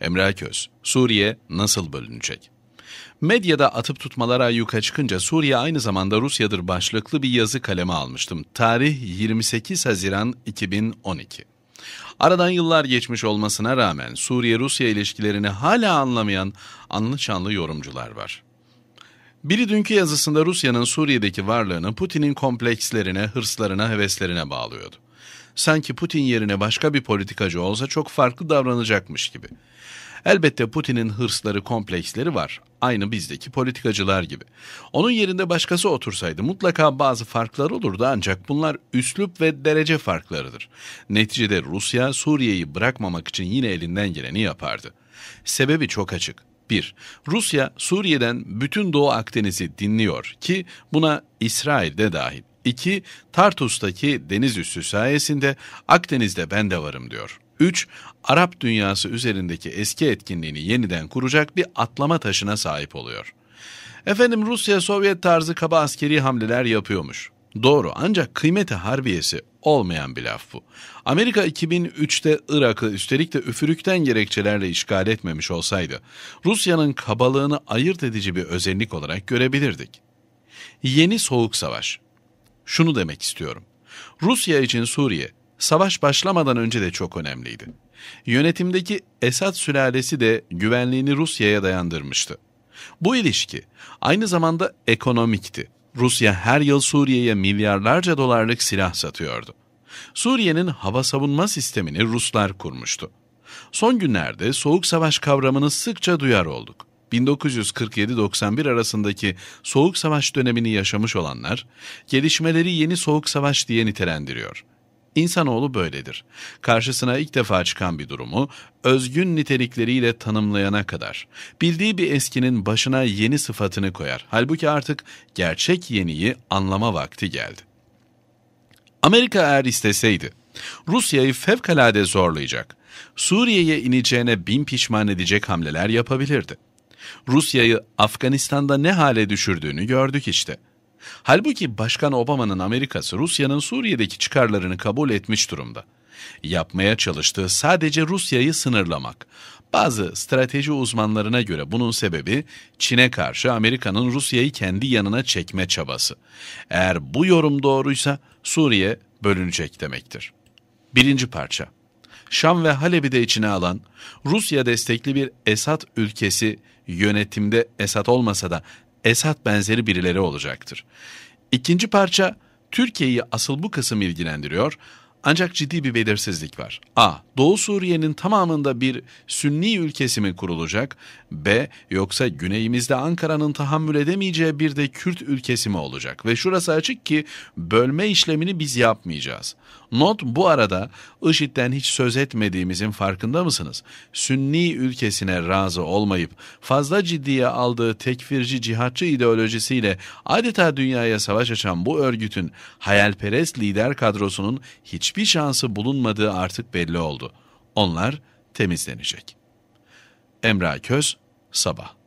Emre Aköz, Suriye nasıl bölünecek? Medyada atıp tutmalara yuka çıkınca Suriye aynı zamanda Rusya'dır başlıklı bir yazı kaleme almıştım. Tarih 28 Haziran 2012. Aradan yıllar geçmiş olmasına rağmen Suriye-Rusya ilişkilerini hala anlamayan anlı yorumcular var. Biri dünkü yazısında Rusya'nın Suriye'deki varlığını Putin'in komplekslerine, hırslarına, heveslerine bağlıyordu. Sanki Putin yerine başka bir politikacı olsa çok farklı davranacakmış gibi. Elbette Putin'in hırsları, kompleksleri var. Aynı bizdeki politikacılar gibi. Onun yerinde başkası otursaydı mutlaka bazı farklar olurdu ancak bunlar üslup ve derece farklarıdır. Neticede Rusya Suriye'yi bırakmamak için yine elinden geleni yapardı. Sebebi çok açık. 1. Rusya Suriye'den bütün Doğu Akdeniz'i dinliyor ki buna İsrail de dahil. 2. Tartus'taki deniz üssü sayesinde Akdeniz'de ben de varım diyor. 3. Arap dünyası üzerindeki eski etkinliğini yeniden kuracak bir atlama taşına sahip oluyor. Efendim Rusya Sovyet tarzı kaba askeri hamleler yapıyormuş. Doğru ancak kıymeti harbiyesi olmayan bir laf bu. Amerika 2003'te Irak'ı üstelik de üfürükten gerekçelerle işgal etmemiş olsaydı Rusya'nın kabalığını ayırt edici bir özellik olarak görebilirdik. Yeni Soğuk Savaş şunu demek istiyorum. Rusya için Suriye, savaş başlamadan önce de çok önemliydi. Yönetimdeki Esad sülalesi de güvenliğini Rusya'ya dayandırmıştı. Bu ilişki aynı zamanda ekonomikti. Rusya her yıl Suriye'ye milyarlarca dolarlık silah satıyordu. Suriye'nin hava savunma sistemini Ruslar kurmuştu. Son günlerde soğuk savaş kavramını sıkça duyar olduk. 1947-91 arasındaki Soğuk Savaş dönemini yaşamış olanlar, gelişmeleri yeni Soğuk Savaş diye nitelendiriyor. İnsanoğlu böyledir. Karşısına ilk defa çıkan bir durumu özgün nitelikleriyle tanımlayana kadar bildiği bir eskinin başına yeni sıfatını koyar. Halbuki artık gerçek yeniyi anlama vakti geldi. Amerika eğer isteseydi Rusya'yı fevkalade zorlayacak, Suriye'ye ineceğine bin pişman edecek hamleler yapabilirdi. Rusya'yı Afganistan'da ne hale düşürdüğünü gördük işte. Halbuki Başkan Obama'nın Amerikası Rusya'nın Suriye'deki çıkarlarını kabul etmiş durumda. Yapmaya çalıştığı sadece Rusya'yı sınırlamak. Bazı strateji uzmanlarına göre bunun sebebi Çin'e karşı Amerika'nın Rusya'yı kendi yanına çekme çabası. Eğer bu yorum doğruysa Suriye bölünecek demektir. Birinci parça Şam ve Halep'i de içine alan Rusya destekli bir Esad ülkesi yönetimde Esad olmasa da Esad benzeri birileri olacaktır. İkinci parça Türkiye'yi asıl bu kısım ilgilendiriyor. Ancak ciddi bir belirsizlik var. A. Doğu Suriye'nin tamamında bir Sünni ülkesi mi kurulacak? B. Yoksa güneyimizde Ankara'nın tahammül edemeyeceği bir de Kürt ülkesi mi olacak? Ve şurası açık ki bölme işlemini biz yapmayacağız. Not bu arada IŞİD'den hiç söz etmediğimizin farkında mısınız? Sünni ülkesine razı olmayıp fazla ciddiye aldığı tekfirci cihatçı ideolojisiyle adeta dünyaya savaş açan bu örgütün hayalperest lider kadrosunun hiç hiçbir şansı bulunmadığı artık belli oldu. Onlar temizlenecek. Emrah Köz, Sabah